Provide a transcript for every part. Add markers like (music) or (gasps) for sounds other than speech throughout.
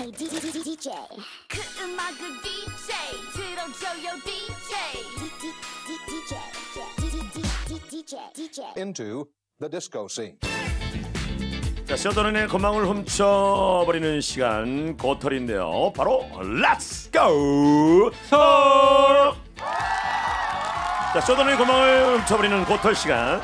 Hey DJ 그 음악을 DJ 들어줘요 DJ DJ Into the disco scene 자, 셔더런의 건망을 훔쳐버리는 시간 고털인데요. 바로 렛츠 고! 털! 자, 셔더런의 건망을 훔쳐버리는 고털 시간.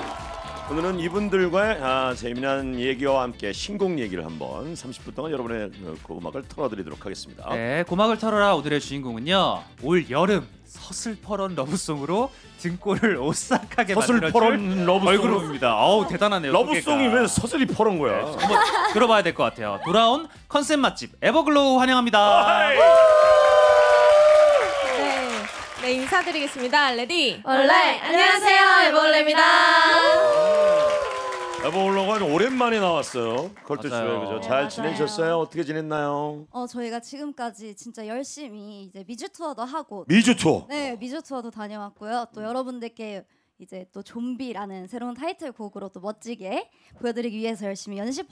오늘은 이분들과 아, 재미난 얘기와 함께 신곡 얘기를 한번 30분 동안 여러분의 그 음악을 털어드리도록 하겠습니다. 네, 고막을 털어라 오늘의 주인공은요. 올 여름 서슬퍼런 러브송으로 등골을 (laughs) 오싹하게 서슬퍼런 러브송 얼굴입니다. 아우 대단하네요. 러브송이 소개가. 왜 서슬이 퍼런 거야? 네, 한번 들어봐야 될 것 같아요. 돌아온 컨셉 맛집 에버글로우 환영합니다. 어 인사드리겠습니다. 레디. 원래 안녕하세요. 에볼레입니다. 음. 에볼로가 오랜만에 나왔어요. 컬투쇼에 그죠? 네, 잘맞 지내셨어요? 어떻게 지냈나요? 어 저희가 지금까지 진짜 열심히 이제 미주 투어도 하고 미주 투어. 네, 미주 투어도 다녀왔고요. 또 음. 여러분들께 이제 또 좀비라는 새로운 타이틀곡으로 또 멋지게 보여드리기 위해서 열심히 연습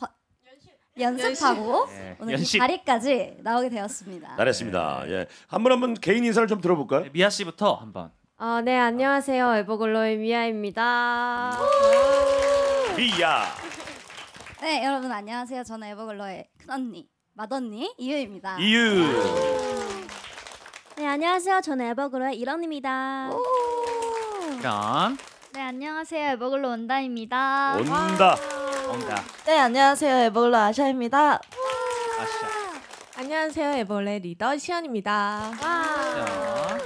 연습하고 네. 오늘 이 연식. 자리까지 나오게 되었습니다. 잘했습니다. 네. 예. 한분 한 분 개인 인사를 좀 들어볼까요? 네, 미아 씨부터 한번. 아, 네, 안녕하세요. 에버글로의 미아입니다. 음. 미야. 네, 여러분 안녕하세요. 저는 에버글로의 큰언니, 맏언니 이유입니다. 이유. 네, 안녕하세요. 저는 에버글로의 이런입니다. 그럼 네, 안녕하세요. 에버글로 온다입니다. 온다. 온다. 네, 안녕하세요. 에볼러 아샤입니다. 아샤. 안녕하세요. 에볼레 리더 시연입니다. 자,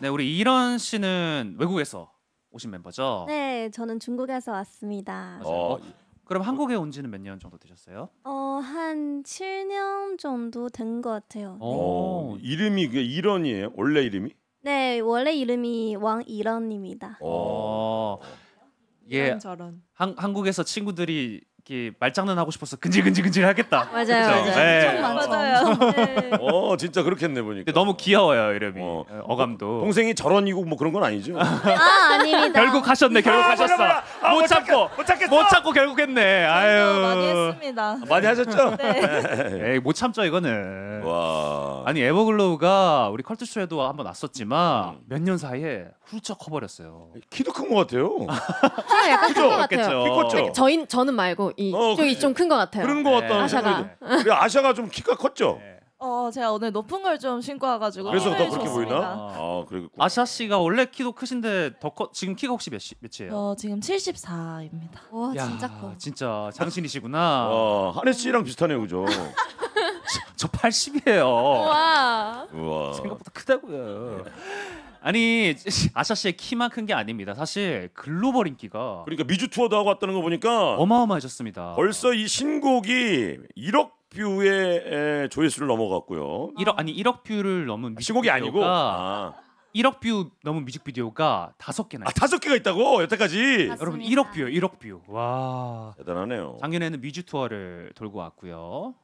네, 우리 이런 씨는 외국에서 오신 멤버죠? 네, 저는 중국에서 왔습니다. 어, 어 그럼 한국에 온 지는 몇 년 정도 되셨어요? 어, 한 7년 정도 된 것 같아요. 네. 어, 어, 이름이 그게 이런이에요? 원래 이름이? 네, 원래 이름이 왕이런입니다. 어. 어. 예, 저런. 한, 한국에서 친구들이 이렇게 말장난 하고 싶어서 근질근질근질 하겠다. (laughs) 맞아요, 그쵸? 맞아요. 네. 맞아요. 네. 네. 어 진짜 그렇겠네 보니까. 근데 너무 귀여워요 이름이 어. 어 감도 어, 동생이 저런이고 뭐 그런 건 아니죠? 아 아닙니다. 결국 하셨네 아, 결국 하셨어 아, 못못 참고 못 참겠어. 못 참고 결국 했네 아유 많이 했습니다. 아, 많이 하셨죠? 네. (laughs) 에이 못 참죠 이거는 와. 아니 에버글로우가 우리 컬투쇼에도 한 번 왔었지만 음. 몇년 사이에 훌쩍 커버렸어요 키도 큰 것 같아요. 키가 약간 큰것 같아요. 컸죠? 저희 저는 말고 이 어, 쪽이 좀큰 것 같아요. 그런 것 네. 같다. 아샤가. 그래, 아샤가 좀 키가 컸죠. 네. 어 제가 오늘 높은 걸 좀 신고 와가지고 그래서 더 그렇게 보이나? 아 그리고 아샤 씨가 원래 키도 크신데 더 커. 지금 키가 혹시 몇, 시, 몇이에요? 어 지금 74입니다. 와 야, 진짜 커. 진짜 장신이시구나. 와 한혜 씨랑 비슷하네요, 그죠? (laughs) 저, 80이에요. 와. 생각보다 크다고요. 네. 아니 (laughs) 아샤 씨의 키만 큰 게 아닙니다. 사실 글로벌 인기가 그러니까 미주 투어도 하고 왔다는 거 보니까 어마어마해졌습니다. 벌써 이 신곡이 1억 뷰의 조회수를 넘어갔고요. 1억 아니 1억 뷰를 넘은 아, 신곡이 아니고 아. 1억 뷰 넘은 뮤직비디오가 다섯 개나 아 다섯 개가 있다고 여태까지 맞습니다. 여러분 1억 뷰 1억 뷰. 와 대단하네요. 작년에는 미주 투어를 돌고 왔고요.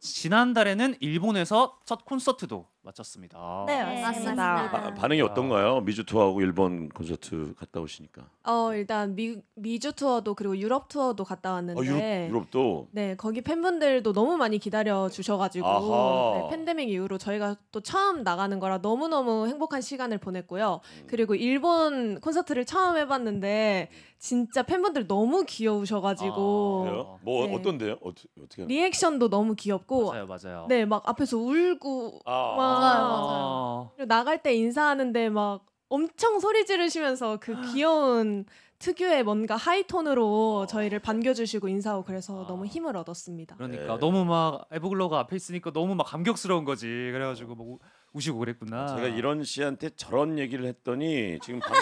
지난달에는 일본에서 첫 콘서트도 마쳤습니다. 네, 네, 맞습니다. 맞습니다. 아, 반응이 어떤가요? 아. 미주 투어하고 일본 콘서트 갔다 오시니까. 어 일단 미 미주 투어도 그리고 유럽 투어도 갔다 왔는데. 어, 유럽, 도 네, 거기 팬분들도 너무 많이 기다려 주셔가지고 네, 팬데믹 이후로 저희가 또 처음 나가는 거라 너무 너무 행복한 시간을 보냈고요. 음. 그리고 일본 콘서트를 처음 해봤는데 진짜 팬분들 너무 귀여우셔가지고. 아, 그래요? 뭐 네. 어떤데요? 어떻게? 리액션도 너무 귀엽고. 맞아요, 맞아요. 네, 막 앞에서 울고 아, 막. 맞아요, 아. 그리고 나갈 때 인사하는데 막 엄청 소리 지르시면서 그 아. 귀여운 특유의 뭔가 하이톤으로 저희를 반겨주시고 인사하고 그래서 아. 너무 힘을 얻었습니다. 그러니까 네. 너무 막 에버글로가 앞에 있으니까 너무 막 감격스러운 거지. 그래가지고 막 뭐 우시고 그랬구나. 제가 이런 씨한테 저런 얘기를 했더니 지금 방,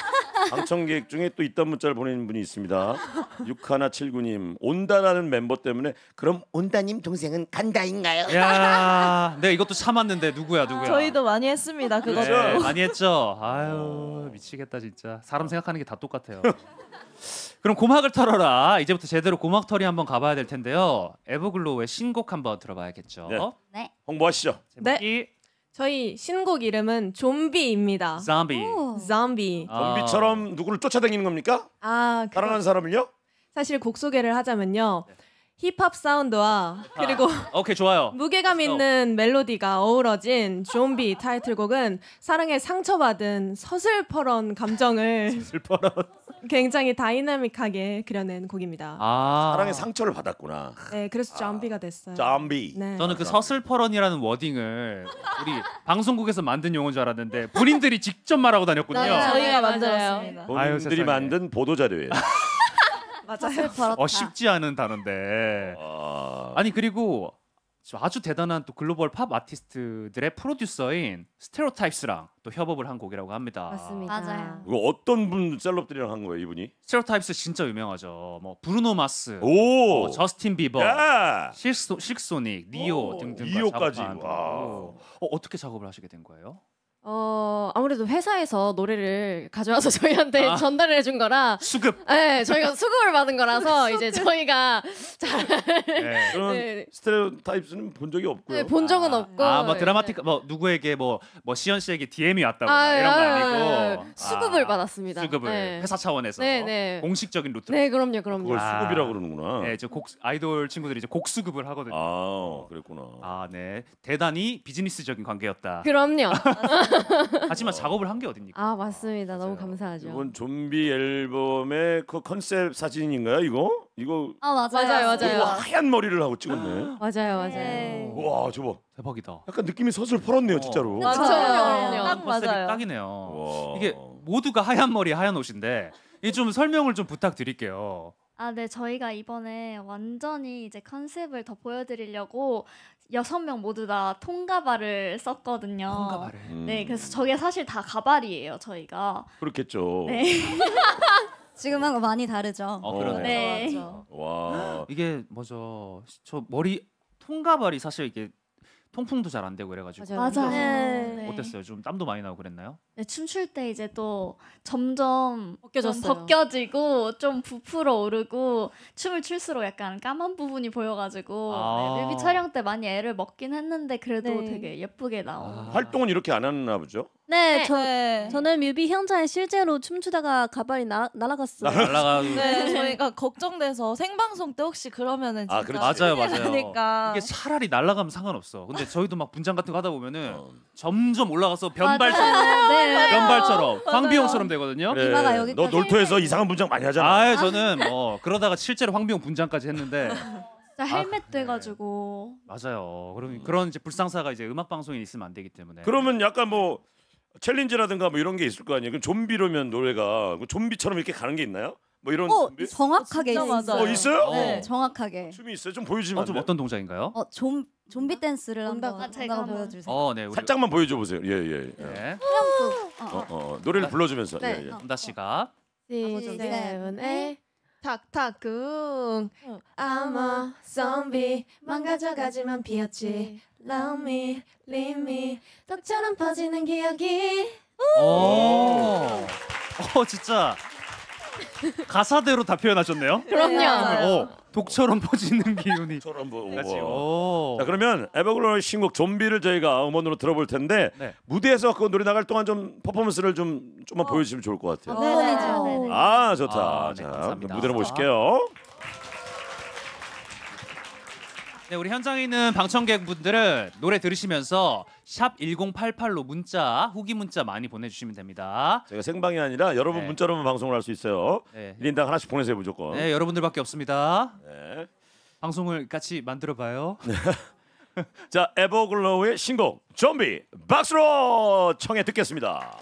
방청객 중에 또 있던 문자를 보내는 분이 있습니다. 6179님 온다라는 멤버 때문에 그럼 온다님 동생은 간다인가요? 야, 내가 이것도 참았는데 누구야 누구야? 저희도 많이 했습니다. 그것 네, (laughs) 많이 했죠. 아유 미치겠다 진짜. 사람 생각하는 게 다 똑같아요. 그럼 고막을 털어라. 이제부터 제대로 고막 털이 한번 가봐야 될 텐데요. 에버글로우의 신곡 한번 들어봐야겠죠. 네. 네. 홍보하시죠. 제목이 네. 저희 신곡 이름은 좀비입니다. 좀비. 좀비. 아. 좀비처럼 누구를 쫓아다니는 겁니까? 아, 그거- 사 사람을요? 사실 곡 소개를 하자면요. 네. 힙합 사운드와 아, 그리고 오케이 좋아요. 무게감 있는 멜로디가 어우러진 좀비 타이틀곡은 사랑에 상처받은 서슬퍼런 감정을 슬퍼라. 굉장히 다이나믹하게 그려낸 곡입니다. 아. 사랑의 상처를 받았구나. 네, 그래서 좀비가 아, 됐어요. 좀비. 네. 저는 그 서슬퍼런이라는 워딩을 우리 방송국에서 만든 용어인 줄 알았는데 본인들이 직접 말하고 다녔군요. 맞 네, 저희가 만들었습니다. 본인들이 세상 만든 보도 자료예요. (laughs) 맞아요. 어 쉽지 않은 단어인데. 아. 아니 그리고 아주 대단한 또 글로벌 팝 아티스트들의 프로듀서인 스테로타입스랑 또 협업을 한 곡이라고 합니다. 맞습니다. 맞아요. 이거 어떤 분 셀럽들이랑 한 거예요 이분이? 스테로타입스 진짜 유명하죠. 뭐 브루노 마스, 오뭐 저스틴 비버, 야! 소 식소닉, 니오 등등 작업한 와. 분이고. 어, 어떻게 작업을 하시게 된 거예요? 어 아무래도 회사에서 노래를 가져와서 (laughs) 저희한테 아. 전달을 해준 거라 수급. 네, 저희가 수급을 받은 거라서 (laughs) 이제 저희가 잘 네, 네. 스테레오타입스는 본 적이 없고요. 네, 본 적은 아. 없고. 아, 뭐 네. 드라마틱 뭐 누구에게 뭐 뭐 시현 씨에게 DM이 왔다거나 아, 이런 건 아, 아니고 아, 아. 수급을 받았습니다. 수급을 네. 회사 차원에서 네, 공식적인 루트로. 네, 그럼요, 그럼요. 그걸 수급이라고 그러는구나. 네, 저곡 아이돌 친구들이 이제 곡 수급을 하거든요. 아, 그랬구나. 아, 네, 대단히 비즈니스적인 관계였다. 그럼요. (laughs) (laughs) 하지만 어. 작업을 한 게 어딥니까? 아 맞습니다. 너무 감사하죠. 이건 좀비 앨범의 그 컨셉 사진인가요? 이거 이거 아 맞아요, 맞아요. 이거 뭐 하얀 머리를 하고 찍었네. (gasps) 맞아요, 맞아요. 네. 와 저거 대박이다. 약간 느낌이 서슬 펄었네요 진짜로. 어, 맞아요. 그럼요. 딱 맞아요. 딱이네요. 와. 이게 모두가 하얀 머리 하얀 옷인데 이 좀 설명을 좀 부탁드릴게요. 아, 네. 저희가 이번에 완전히 이제 컨셉을 더 보여드리려고 여섯 명 모두 다 통가발을 썼거든요. 통가발을. 네, 음. 네, 그래서 저게 사실 다 가발이에요, 저희가. 그렇겠죠. 네. (laughs) 지금하고 많이 다르죠. 어, 네. 아, 그네 와. 이게 뭐죠? 저 머리 통가발이 사실 이게 통풍도 잘 안 되고 그래가지고 맞아요. 네. 네. 어땠어요? 좀 땀도 많이 나고 그랬나요? 네, 춤출 때 이제 또 점점 벗겨졌어요. 좀 벗겨지고 좀 부풀어 오르고 춤을 출수록 약간 까만 부분이 보여가지고 네, 아. 네, 뮤비 촬영 때 많이 애를 먹긴 했는데 그래도 네. 되게 예쁘게 나온. 아. 활동은 이렇게 안 하나 보죠? 네, 네, 저 네. 저는 뮤비 현장에 실제로 춤추다가 가발이 나, 날아갔어요. 날아가고. 네, 네, 저희가 걱정돼서 생방송 때 혹시 그러면은 아, 진짜 그렇 맞아요, 맞아요. 나니까. 이게 차라리 날아가면 상관없어. 근데 저희도 막 분장 같은 거 하다 보면은 어. 점점 올라가서 변발처럼 네. 변발처럼 황비용처럼 되거든요. 그 이마가 여기너 놀토에서 이상한 분장 많이 하잖아. 아, 저는 뭐 그러다가 실제로 황비용 분장까지 했는데 (laughs) 진짜 아, 헬멧 아, 돼가지고. 맞아요. 그런 음. 그런 이제 불상사가 이제 음악 방송에 있으면 안 되기 때문에. 그러면 약간 뭐 챌린지라든가 뭐 이런 게 있을 거 아니에요. 그럼 좀비로면 노래가 그 좀비처럼 이렇게 가는 게 있나요? 뭐 이런 어, 준비? 정확하게 진 있어요. 맞아요. 어, 있어요? 네, 어. 정확하게. 춤이 있어요? 좀 보여주면 어, 좀 어떤 동작인가요? 어, 좀 좀비 댄스를 한번 한번. 보여주세요. 어, 네. 살짝만 보여줘 보세요. 예, 예. 예. 네. 아, 아, 아. 어, 어, 어, 노래를 네. 불러주면서. 네. 예, 예. 나 네, 어, 씨가 아버지 뭐 네. 세븐의 탁탁궁 아마 썸비 망가져가지만 피었지 Love me, leave me 떡처럼 퍼지는 기억이 오, 어 진짜 가사대로 다 표현하셨네요. 그럼요. 어. 독처럼 퍼지는 기운이. 독처럼 같이. 자 그러면 에버글로리 신곡 좀비를 저희가 음원으로 들어볼 텐데 네. 무대에서 그 노래 나갈 동안 좀 퍼포먼스를 좀 좀만 어. 보여주시면 좋을 것 같아요. 아, 어, 네네. 네, 네, 네. 아 좋다. 아, 네, 자 무대로 모실게요. 네, 우리 현장에 있는 방청객분들은 노래 들으시면서 샵 1088로 문자 후기 문자 많이 보내주시면 됩니다. 제가 생방이 아니라 여러분 네. 문자로만 방송을 할 수 있어요. 네. 1인당 하나씩 보내세요 무조건. 네, 여러분들밖에 없습니다. 네. 방송을 같이 만들어봐요. (laughs) 자, 에버글로우의 신곡 좀비 박수로 청해 듣겠습니다.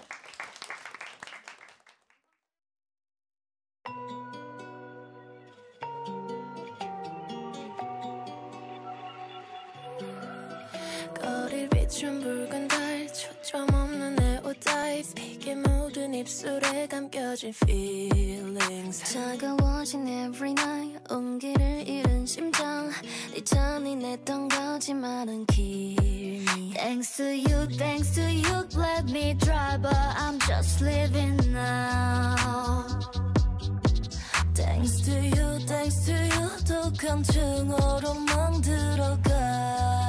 멈춘 붉은 달 초점 없는 내 옷다이 피게 모든 입술에 감겨진 feelings 차가워진 every night 온기를 잃은 심장 네 잔이 냈던 거짓말은 길이 Thanks to you, thanks to you Let me drive but I'm just living now Thanks to you, thanks to you 독한 증오로 멍들어가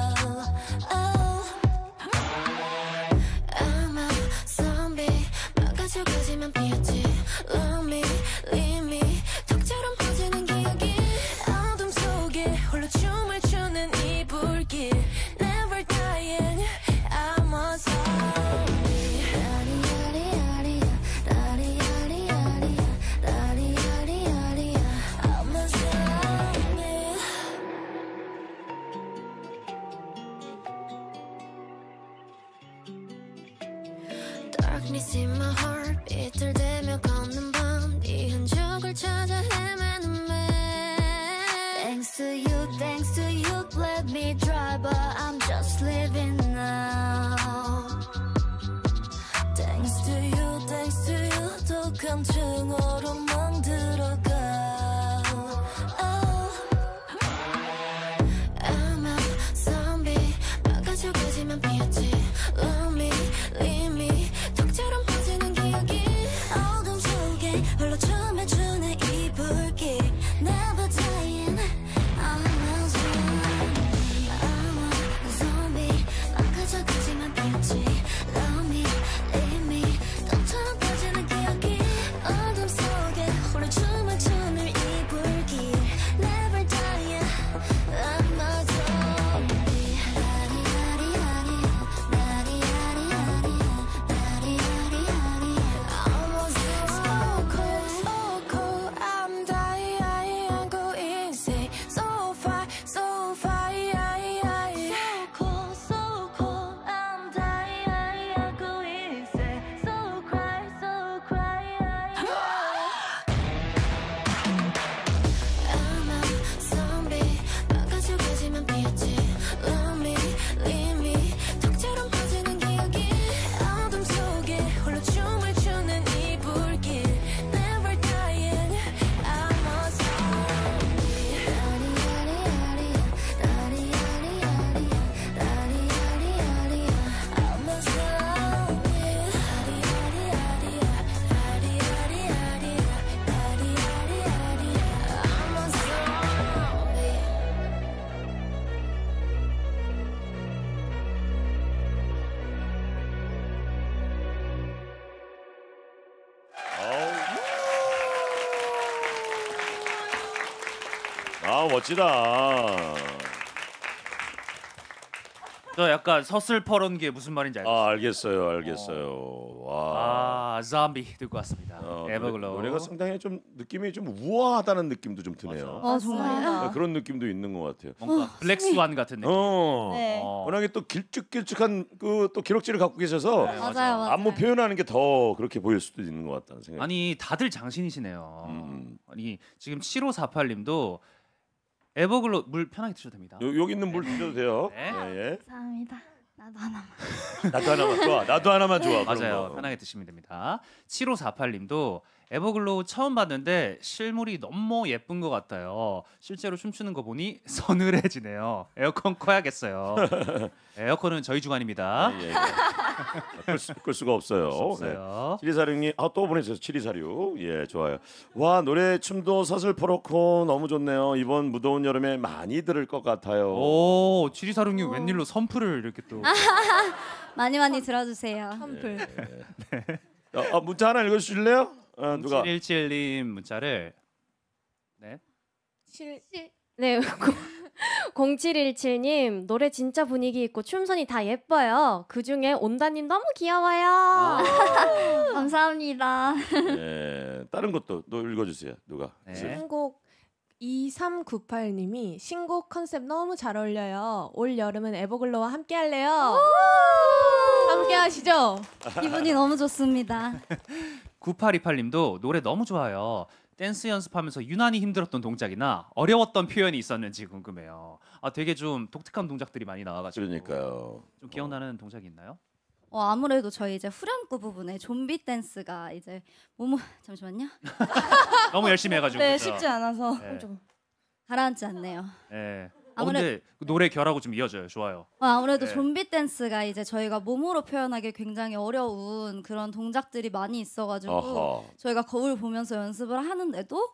Thanks to you, thanks to you 독한 증오로 만들어 멋지다. 저 약간 서슬퍼런 게 무슨 말인지 알겠어요. 아 알겠어요, 알겠어요. 와. 아, 좀비 듣고 왔습니다. 어, 에버글로우. 노래, 가 상당히 좀 느낌이 좀 우아하다는 느낌도 좀 드네요. 아, 아 정말요? 아, 그런 느낌도 있는 것 같아요. 뭔가 아, 블랙스완 같은 느낌. 어. 네. 어. 워낙에 또 길쭉길쭉한 그또 기록지를 갖고 계셔서 네, 맞아요, 맞아요. 안무 표현하는 게 더 그렇게 보일 수도 있는 것 같다는 생각. 아니 다들 장신이시네요. 음. 아니 지금 7548님도 에버글로 물 편하게 드셔도 됩니다. 요, 여기 있는 물 네. 드셔도 돼요. 네. 예, 예. 아, 감사합니다. 나도 하나만. (laughs) 나도 하나만 좋아. 나도 하나만 좋아. 맞아요. 거. 편하게 드시면 됩니다. 7548님도 에버글로 처음 봤는데 실물이 너무 예쁜 것 같아요. 실제로 춤추는 거 보니 (laughs) 서늘해지네요. 에어컨 꺼야겠어요. (laughs) 에어컨은 저희 주관입니다. 예, 예, 예. 끌, 아, 수, 끌 수가 없어요. 없어요. 네. 7 2 아또 보내주세요. 7246. 예 좋아요. 와 노래 춤도 서슬퍼렇고 너무 좋네요. 이번 무더운 여름에 많이 들을 것 같아요. 오 7246님 웬일로 선풀을 이렇게 또 (laughs) 많이 많이 들어주세요. 예. 선풀. 네. 아, 문자 하나 읽어주실래요? 아, 누가? 717님 문자를 네. 7... 네. 0717님 노래 진짜 분위기 있고 춤선이 다 예뻐요. 그 중에 온다님 너무 귀여워요. 아~ (laughs) 감사합니다. 네, 다른 것도 또 읽어주세요. 누가? 네. 신곡 2398님이 신곡 컨셉 너무 잘 어울려요. 올 여름은 에버글로와 함께 할래요. 함께 하시죠. 기분이 너무 좋습니다. 9828님도 (laughs) 노래 너무 좋아요. 댄스 연습하면서 유난히 힘들었던 동작이나 어려웠던 표현이 있었는지 궁금해요. 아 되게 좀 독특한 동작들이 많이 나와가지고 그러니까요. 좀 기억나는 동작이 있나요? 어, 아무래도 저희 이제 후렴구 부분에 좀비 댄스가 이제 몸을 잠시만요. (laughs) 너무 열심히 해가지고 네, 그죠? 쉽지 않아서 네. 좀 가라앉지 않네요. 예. 아무래... 어, 그 노래 결하고 좀 이어져요. 좋아요. 어, 아, 무래도 네. 좀비 댄스가 이제 저희가 몸으로 표현하기 굉장히 어려운 그런 동작들이 많이 있어가지고 어허. 저희가 거울 보면서 연습을 하는데도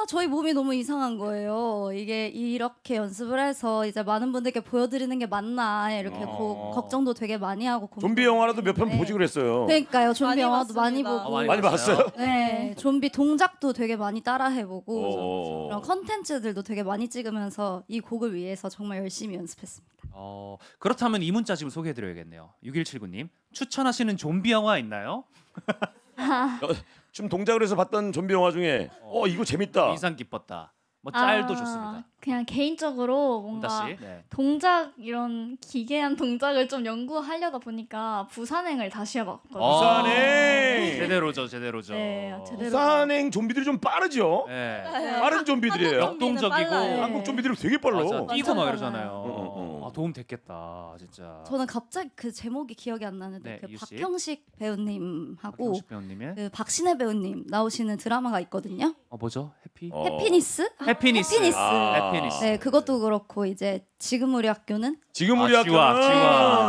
아, 저희 몸이 너무 이상한 거예요. 이게 이렇게 연습을 해서 이제 많은 분들께 보여드리는 게 맞나 이렇게 어... 고, 걱정도 되게 많이 하고 좀비 영화라도 몇편 네. 보지 그랬어요. 그러니까요. 좀비 많이 영화도 봤습니다. 많이 보고 아, 많이, 많이 봤어요? (laughs) 네. 좀비 동작도 되게 많이 따라해보고 어. 그런 컨텐츠들도 되게 많이 찍으면서 이 곡을 위해서 정말 열심히 연습했습니다. 어, 그렇다면 이 문자 지금 소개해드려야겠네요. 6179님 추천하시는 좀비 영화 있나요? (laughs) 어, 지금 동작을 해서 봤던 좀비 영화 중에 어 이거 재밌다. 인상 깊었다. 뭐 아, 짤도 아, 좋습니다. 그냥 개인적으로 뭔가 네. 네. 동작 이런 기괴한 동작을 좀 연구하려다 보니까 부산행을 다시 해봤거든요. 아, 부산행 제대로죠, 제대로죠. 네, 아, 제대로. 부산행 좀비들이 좀 빠르죠. 네. 네. 빠른 좀비들이에요. 역동적이고 한국 좀비들이 되게 빨라. 뛰고 막 이러잖아요. 어, 어, 어. 아, 도움 됐겠다, 진짜. 저는 갑자기 그 제목이 기억이 안 나는데 그 박형식 배우님하고 박형식 배우님의? 그 박신혜 배우님 나오시는 드라마가 있거든요. 어 뭐죠? 해피? 어. 해피니스? 해피니스. 해피니스. 아. 해피니스. 네, 그것도 그렇고 이제 지금 우리 학교는 지금 우리 아, 학교 지와, 지와.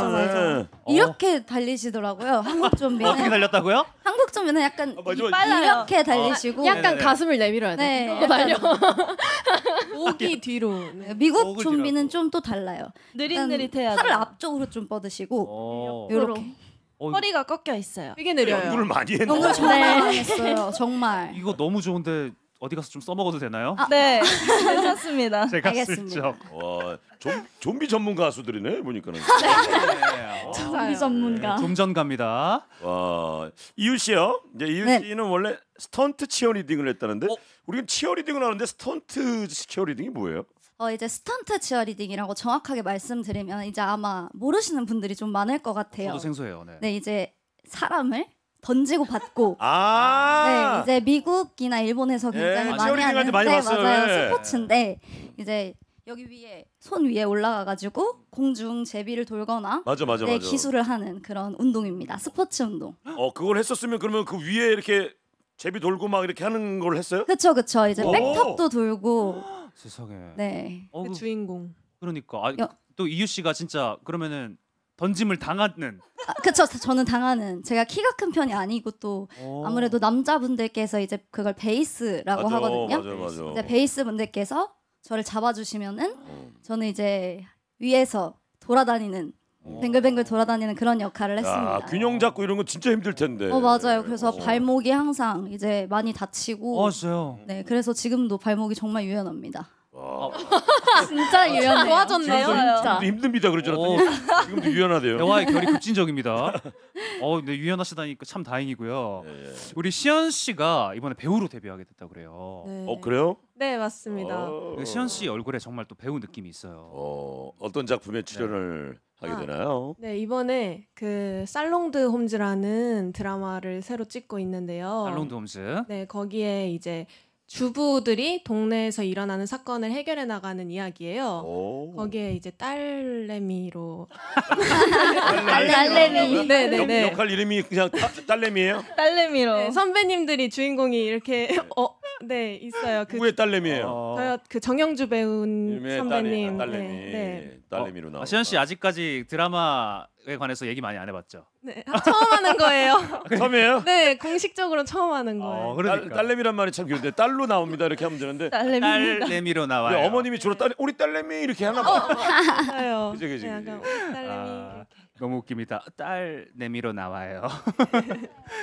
네, 맞아, 네. 어? 이렇게 달리시더라고요. 한국 좀비는 어떻게 달렸다고요? 한국 좀비는 약간 아, 맞아, 맞아. 이렇게 어, 달리시고 어. 약간 네네네. 네. 가슴을 내밀어야 돼. 네, 어, 말려. 목이 (laughs) 뒤로. 네, 미국 좀비는 좀 또 달라요. 느릿느릿해야 팔을 앞쪽으로 좀 뻗으시고 이렇게. 어, 허리가 꺾여 있어요. 되게 느려요. 연구를 많이 했네. 연구를 정말 했어요. 정말. (laughs) 이거 너무 좋은데 어디 가서 좀 써먹어도 되나요? 아, 네, (laughs) 괜찮습니다. 제가 알겠와 좀, 좀비 전문가 수들이네 보니까는. 네. (laughs) 어, 좀비 네. 전문가. 금전갑니다. 와 이유 씨요. 이제 이유 네. 씨는 원래 스턴트 치어리딩을 했다는데 어? 우리는 치어리딩을 하는데 스턴트 치어리딩이 뭐예요? 어 이제 스턴트 치어리딩이라고 정확하게 말씀드리면 이제 아마 모르시는 분들이 좀 많을 것 같아요. 저도 생소해요. 네, 네 이제 사람을 던지고 받고 (laughs) 아 네, 이제 미국이나 일본에서 예. 굉장히 예, 많이 하는 많이 네, 맞아요 예. 스포츠인데 이제 여기 위에 손 위에 올라가가지고 공중 제비를 돌거나 맞아, 맞아, 네, 맞아. 기술을 하는 그런 운동입니다 스포츠 운동 어 그걸 했었으면 그러면 그 위에 이렇게 제비 돌고 막 이렇게 하는 걸 했어요? 그쵸 그쵸 이제 백탑도 돌고 (gasps) 세상에 네 어, 그 주인공 그러니까 아, 여, 또 이유 씨가 진짜 그러면은 던짐을 당하는 아, 그쵸 저는 당하는 제가 키가 큰 편이 아니고 또 오. 아무래도 남자분들께서 이제 그걸 베이스라고 맞아, 하거든요 맞아, 맞아. 이제 베이스분들께서 저를 잡아주시면은 어. 저는 이제 위에서 돌아다니는 어. 뱅글뱅글 돌아다니는 그런 역할을 했습니다. 균형 잡고 이런 건 진짜 힘들 텐데. 어 맞아요. 그래서 어. 발목이 항상 이제 많이 다치고. 어, 요 네, 그래서 지금도 발목이 정말 유연합니다. 어. 어. (laughs) 진짜 어, 유연 좋아졌네요. 지금 힘듭니다 그러더라고. 지금도 유연하대요. 대화의 결이 급진적입니다. (laughs) 어, 네, 유연하시다니까 참 다행이고요. 예, 예. 우리 시현 씨가 이번에 배우로 데뷔하게 됐다 그래요. 네. 어 그래요? 네 맞습니다. 어. 그 시현 씨 얼굴에 정말 또 배우 느낌이 있어요. 어, 어떤 작품에 출연을 네. 하게 아, 되나요? 네 이번에 그 살롱드 홈즈라는 드라마를 새로 찍고 있는데요. 알롱드 홈즈. 네 거기에 이제 주부들이 동네에서 일어나는 사건을 해결해 나가는 이야기예요. 거기에 이제 딸내미로 딸내미 네네네 네, 역, 네. 할 이름이 그냥 딸내미예요? 딸내미로 네, 선배님들이 주인공이 이렇게 어네 있어요. 그, 누구의 딸내미예요? 어, 아. 저요 그 정영주 배우 선배님 딸내미 네, 딸내미로 어, 아, 나와. 시현 씨 아직까지 드라마 음악에 관해서 얘기 많이 안 해봤죠. 네, 아, 처음 하는 거예요. (laughs) 아, 처음이에요? 네, 공식적으로 처음 하는 아, 거예요. 어, 그러니까. 딸, 래미란 말이 참 귀여운데 딸로 나옵니다 이렇게 하면 되는데 딸내미. 로 나와요. 근 어머님이 주로 딸 우리 딸내미 이렇게 하나 봐. 어, 어, 맞아요. (laughs) 그죠 그죠. 약간 딸내미 아, 이렇게. 너무 웃깁니다. 딸내미로 나와요.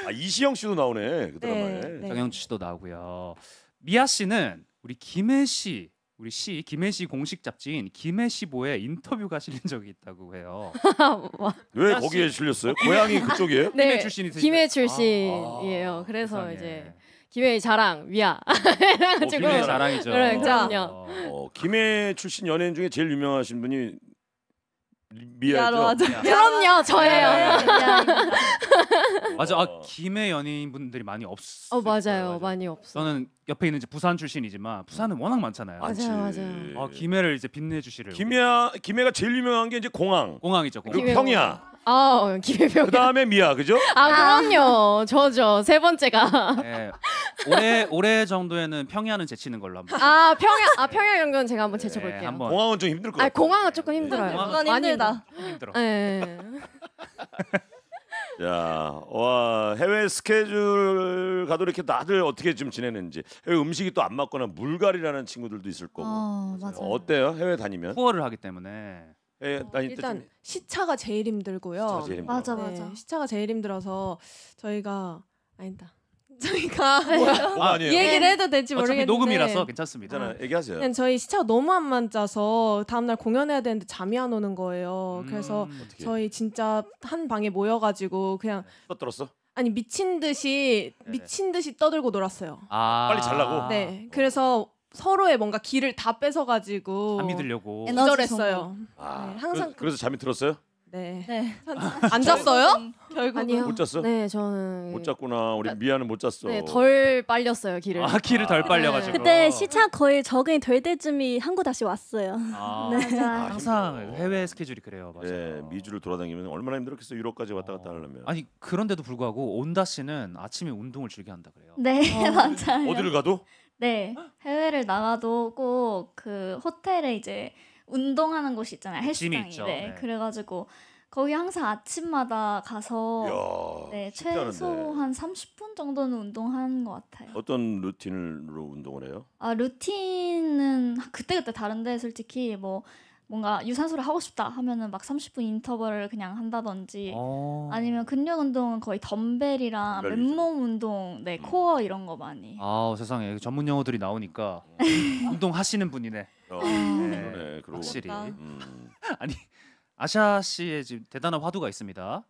아, 이시영 씨도 나오네 그 드라마에. 네. 네. 정영주 씨도 나오고요. 미아 씨는 우리 김혜 씨 우리 시 김해 시 공식 잡지인 김해 시보에 인터뷰가 실린 적이 있다고 해요. (laughs) 왜 거기에 실렸어요? 고향이 그쪽이에요? (laughs) 네, 김해 출신이세요? 김해 아, 출신이에요. 아, 그래서 세상에. 이제 김해의 자랑 위아. 어, 김해 (laughs) 자랑이죠. 네, 그럼요. 어, 김해 출신 연예인 중에 제일 유명하신 분이 미아죠. 맞아. 그럼요, 저예요. 맞아. 아, 어, 김해 연인분들이 많이 없어. 어 맞아요, 많이 없어. 저는 옆에 있는 이제 부산 출신이지만 부산은 워낙 많잖아요. 맞아요, 맞아요. 아, 김해를 이제 빛내주시를. 김해 김해가 제일 유명한 게 이제 공항. 공항이죠. 공항. 그리고 평야. 아 어, 김혜병. 그 다음에 미아 그죠? 아 네. 그럼요. 저죠 세 번째가. 네. 올해 올해 정도에는 평야는 제치는 걸로 한번. 아 평야 아 평야 연런건 제가 한번 네, 제쳐볼게요. 네, 공항은 좀 힘들 것 같아요. 아 공항은 조금 힘들어요. 네, 공항은 힘들다. 힘들어. 네. (laughs) 야, 와 해외 스케줄 가도 이렇게 다들 어떻게 좀 지내는지 해외 음식이 또 안 맞거나 물갈이라는 친구들도 있을 거고 아, 맞아요. 어때요 해외 다니면? 투어를 하기 때문에 예, 어, 일단 좀 시차가 제일 힘들고요. 시차 제일 맞아 맞아. 네, 시차가 제일 힘들어서 저희가 아니다. (laughs) 저희가 뭐야? (laughs) 아, 얘기를 네. 해도 될지 모르겠는데 녹음이라서 괜찮습니다. 아 얘기하세요. 그냥 네, 저희 시차 너무 안 맞아서 다음날 공연해야 되는데 잠이 안 오는 거예요. 음, 그래서 어떡해. 저희 진짜 한 방에 모여가지고 그냥 네. 떠들었어? 아니 미친 듯이 미친 듯이 떠들고 놀았어요. 아. 빨리 잘라고? 네, 그래서 서로의 뭔가 길을 다 뺏어가지고 잠이 들려고 에 절했어요. 네, 아, 네, 항상 그, 그래서 잠이 들었어요? 네. 네. 안 잤어요? 결국 아니요. 못 잤어? 네, 저는 못 잤구나. 우리 그러니까 미아는 못 잤어. 네, 덜 빨렸어요 길을. 아, 길을 덜 아, 빨려가지고. 네. 그때 시차 거의 적응이 될 때쯤이 한국 다시 왔어요. 아, (laughs) 네. 아, 네. 항상 해외 스케줄이 그래요. 맞아요. 네, 미주를 돌아다니면 얼마나 힘들었겠어 유럽까지 왔다 갔다 어. 하려면. 아니 그런데도 불구하고 온다 씨는 아침에 운동을 즐겨 한다 그래요. 네, 어. (laughs) 맞아요. 어디를 가도? 네, (gasps) 해외를 나가도 꼭 그 호텔에 이제 운동하는 곳이 있잖아요. 헬스장이. 있 네. 네. 그래가지고 거기 항상 아침마다 가서 이야, 네, 최소 한 30분 정도는 운동하는 것 같아요. 어떤 루틴으로 운동을 해요? 아, 루틴은 그때그때 다른데 솔직히 뭐 뭔가 유산소를 하고 싶다 하면은 막 30분 인터벌을 그냥 한다든지 어. 아니면 근력 운동은 거의 덤벨이랑 덤벨죠 맨몸 운동, 네 음. 코어 이런 거 많이. 아 세상에 전문 용어들이 나오니까 음. 운동 하시는 분이네. 어, 네, 그러고 확실히 음. 아니 아샤 씨의 지금 대단한 화두가 있습니다.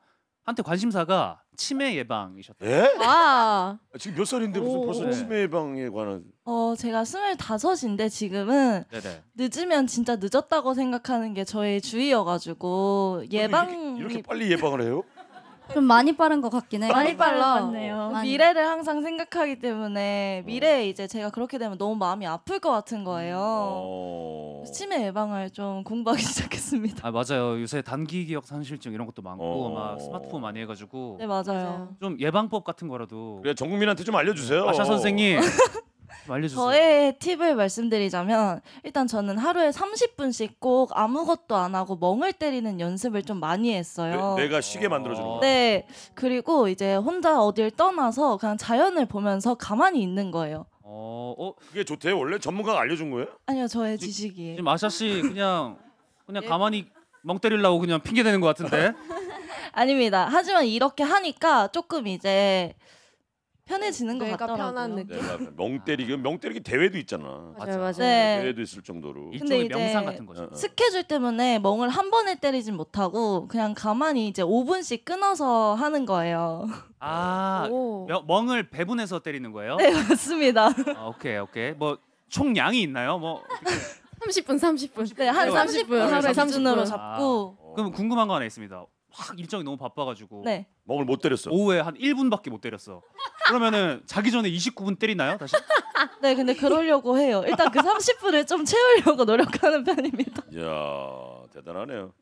한테 관심사가 치매 예방이셨다. 예? 아, 지금 몇 살인데 무슨 오. 벌써 네. 치매 예방에 관한 어, 제가 스물다섯인데 지금은 네네. 늦으면 진짜 늦었다고 생각하는 게 저의 주의여가지고 예방 이렇게, 이렇게 빨리 예방을 해요? 좀 많이 빠른 것 같긴 해. 많이 빨라. 미래를 항상 생각하기 때문에 미래에 이제 제가 그렇게 되면 너무 마음이 아플 것 같은 거예요. 그 치매 예방을 좀 공부하기 (laughs) 시작했습니다. 아 맞아요. 요새 단기 기억 상실증 이런 것도 많고 어. 막 스마트폰 많이 해가지고 네 맞아요. 좀 예방법 같은 거라도 그래 전 국민한테 좀 알려주세요. 아샤 선생님 (laughs) 알려주세요. 저의 팁을 말씀드리자면 일단 저는 하루에 30분씩 꼭 아무것도 안 하고 멍을 때리는 연습을 좀 많이 했어요. 네, 내, 가 쉬게 만들어주는 거. 네. 그리고 이제 혼자 어딜 떠나서 그냥 자연을 보면서 가만히 있는 거예요. 어, 어 그게 좋대요. 원래 전문가가 알려준 거예요? 아니요, 저의 지, 지식이에요. 지금 아샤 씨 그냥 그냥 예. 가만히 멍 때리려고 그냥 핑계 대는 것 같은데. (laughs) 아닙니다. 하지만 이렇게 하니까 조금 이제 편해지는 것 뇌가 같더라고요. 편한 네, 느낌. 명때리기 아. 명때리기 대회도 있잖아. 맞아요, 맞아요. 네. 대회도 있을 정도로. 근데 이제 명상 같은 거죠. 어, 어. 스케줄 때문에 멍을 한 번에 때리진 못하고 그냥 가만히 이제 5분씩 끊어서 하는 거예요. 아 오. 멍을 배분해서 때리는 거예요? 네 맞습니다. 아, 오케이 오케이 뭐 총량이 있나요? 뭐 30분 30분. 네한 30분, 30분 하루에 하루에 30분. 30분으로 잡고. 아, 그럼 궁금한 거 하나 있습니다. 막 일정이 너무 바빠가지고 네. 멍을 못 때렸어. 오후에 한 1분밖에 못 때렸어. 그러면은 자기 전에 29분 때리나요? 다시? (laughs) 네, 근데 그러려고 해요. 일단 그 30분을 좀 채우려고 노력하는 편입니다. (laughs) 이야 대단하네요.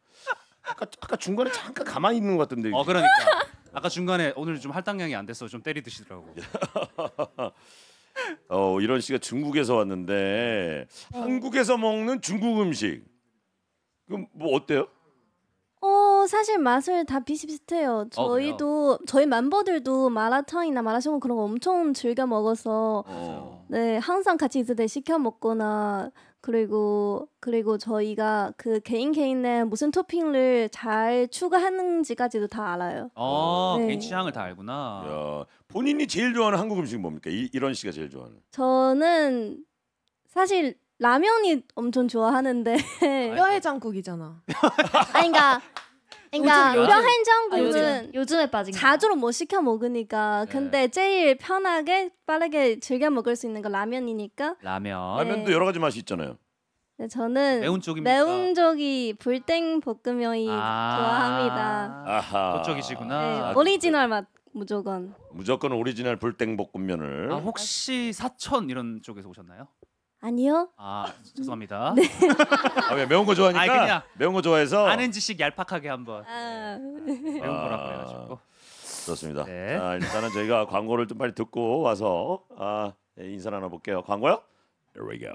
아까, 아까 중간에 잠깐 가만히 있는 것 같은데. 어 그러니까 아까 중간에 오늘 좀 할당량이 안 돼서 좀 때리드시더라고. (laughs) 어 이런 씨가 중국에서 왔는데 한국에서 먹는 중국 음식 그럼 뭐 어때요? 사실 맛을 다 비슷비슷해요. 어, 저희도 어, 저희 멤버들도 마라탕이나 마라샹궈 그런 거 엄청 즐겨 먹어서 어. 네 항상 같이 있을 때 시켜 먹거나 그리고 그리고 저희가 그 개인 개인의 무슨 토핑을 잘 추가하는지까지도 다 알아요. 아 네. 개인 취향을 다 알구나. 야, 본인이 제일 좋아하는 한국 음식 뭡니까? 이, 이런 씨가 제일 좋아하는. 저는 사실 라면이 엄청 좋아하는데 (laughs) 뼈해장국이잖아. 아니 그러니까 그러니까 요즘, 뼈한정국은 아, 요즘에 빠진 자주 로못 시켜 먹으니까 네. 근데 제일 편하게 빠르게 즐겨 먹을 수 있는 건 라면이니까 라면 라면도 네. 여러 가지 맛이 있잖아요. 네, 저는 매운 쪽입니까? 매운 쪽이 불땡 볶음면이 아 좋아합니다. 아하. 그쪽이시구나. 네, 아, 오리지널 맛 무조건. 무조건 오리지널 불땡 볶음면을. 아, 혹시 사천 이런 쪽에서 오셨나요? 아니요. 아 죄송합니다. (laughs) 네. 아, 왜 매운 거 좋아하니까 그냥 매운 거 좋아해서 아는 지식 얄팍하게 한번 아, 네, 매운 거라고 해가지고 좋습니다. 네. 자, 일단은 저희가 광고를 좀 빨리 듣고 와서 아, 예, 인사 나눠 볼게요. 광고요? Here we go.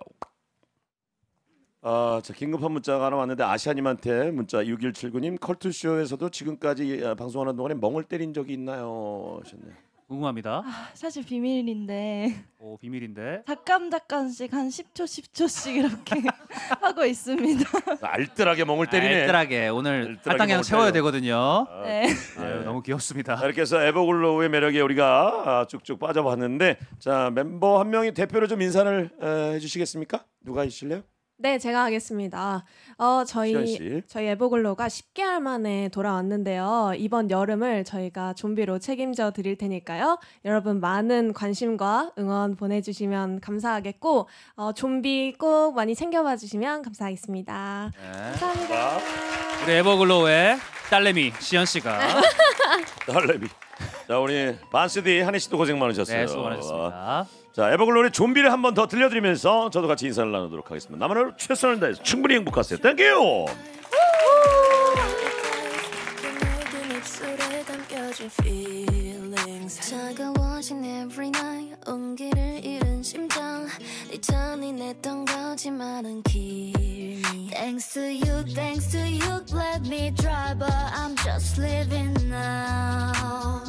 아, 자, 긴급한 문자가 하나 왔는데 아시아님한테 문자 6179님 컬투쇼에서도 지금까지 아, 방송하는 동안에 멍을 때린 적이 있나요? 하셨네요. 궁금합니다. 아, 사실 비밀인데 오 비밀인데 잠깐 잠깐씩 한 10초 10초씩 이렇게 (laughs) 하고 있습니다. 알뜰하게 멍을 때리네. 알뜰하게 오늘 할당량 채워야 때려. 되거든요. 아, 네. 네. 아유, 너무 귀엽습니다. 이렇게 해서 에버글로우의 매력에 우리가 아, 쭉쭉 빠져봤는데 자 멤버 한 명이 대표로 좀 인사를 해주시겠습니까? 누가 해실래요 네, 제가 하겠습니다. 어, 저희 저희 에보글로가 10개월 만에 돌아왔는데요. 이번 여름을 저희가 좀비로 책임져 드릴 테니까요. 여러분 많은 관심과 응원 보내 주시면 감사하겠고 어, 좀비 꼭 많이 챙겨 봐 주시면 감사하겠습니다. 네. 감사합니다. 우리 에버글로의 딸내미 시연 씨가 (laughs) 딸내미 자 우리 반스디 한희 씨도 고생 많으셨어요. 네, 수고 많으셨습니다. 자 에버글로리 좀비를 한 번 더 들려드리면서 저도 같이 인사를 나누도록 하겠습니다. 남은 하루 최선을 다해서 충분히 행복하세요. 땡큐. 차가워진 every night 온기를 잃은 심장 네 잔이 냈던 거짓말은 길 Thanks to you, thanks to you, let me drive But I'm just living now